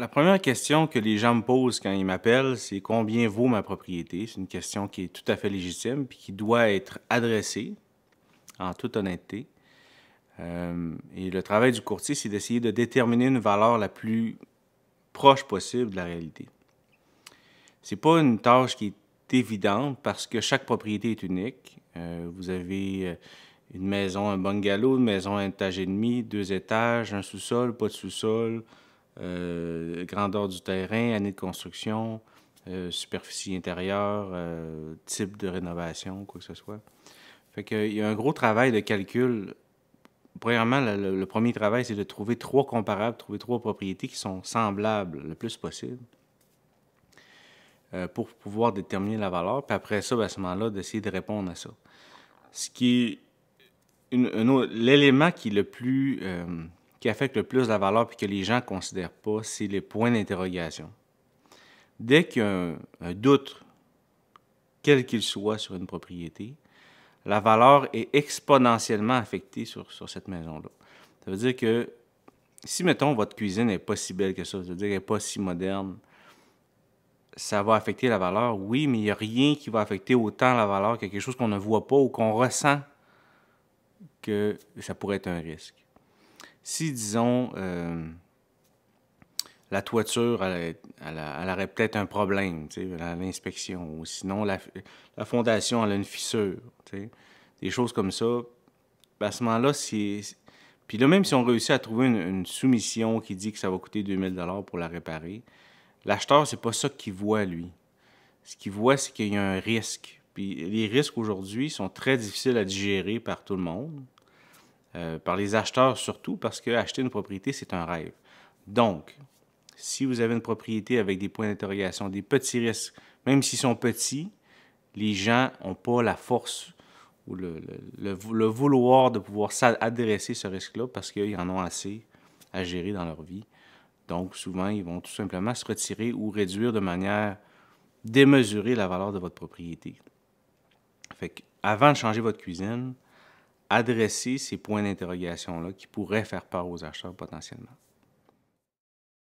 La première question que les gens me posent quand ils m'appellent, c'est combien vaut ma propriété? C'est une question qui est tout à fait légitime et qui doit être adressée en toute honnêteté. Euh, et le travail du courtier, c'est d'essayer de déterminer une valeur la plus proche possible de la réalité. C'est pas une tâche qui est évidente parce que chaque propriété est unique. Euh, vous avez euh, une maison, un bungalow, une maison à un étage et demi, deux étages, un sous-sol, pas de sous-sol, euh, grandeur du terrain, année de construction, euh, superficie intérieure, euh, type de rénovation, quoi que ce soit. Fait qu'il y a un gros travail de calcul. Premièrement, le, premier travail, c'est de trouver trois comparables, trouver trois propriétés qui sont semblables le plus possible pour pouvoir déterminer la valeur. Puis après ça, ben, à ce moment-là, d'essayer de répondre à ça. Ce qui est l'élément qui est le plus qui affecte le plus la valeur puis que les gens ne considèrent pas, c'est les points d'interrogation. Dès qu'il y a un, doute, quel qu'il soit, sur une propriété, la valeur est exponentiellement affectée sur, cette maison-là. Ça veut dire que si, mettons, votre cuisine n'est pas si belle que ça, ça veut dire qu'elle n'est pas si moderne, ça va affecter la valeur, oui, mais il n'y a rien qui va affecter autant la valeur quelque chose qu'on ne voit pas ou qu'on ressent que ça pourrait être un risque si, disons, euh, la toiture, elle, elle, aurait peut-être un problème, tu l'inspection, ou sinon la, fondation, elle a une fissure, des choses comme ça. À ce moment-là, Puis là, même si on réussit à trouver une, soumission qui dit que ça va coûter 2000 pour la réparer, l'acheteur, c'est pas ça qu'il voit, lui. Ce qu'il voit, c'est qu'il y a un risque. Puis les risques aujourd'hui sont très difficiles à digérer par tout le monde. Euh, par les acheteurs surtout, parce que acheter une propriété, c'est un rêve. Donc, si vous avez une propriété avec des points d'interrogation, des petits risques, même s'ils sont petits, les gens n'ont pas la force ou le, vouloir de pouvoir s'adresser ce risque-là parce qu'ils en ont assez à gérer dans leur vie. Donc, souvent, ils vont tout simplement se retirer ou réduire de manière démesurée la valeur de votre propriété. Fait avant de changer votre cuisine, adresser ces points d'interrogation-là qui pourraient faire peur aux acheteurs potentiellement.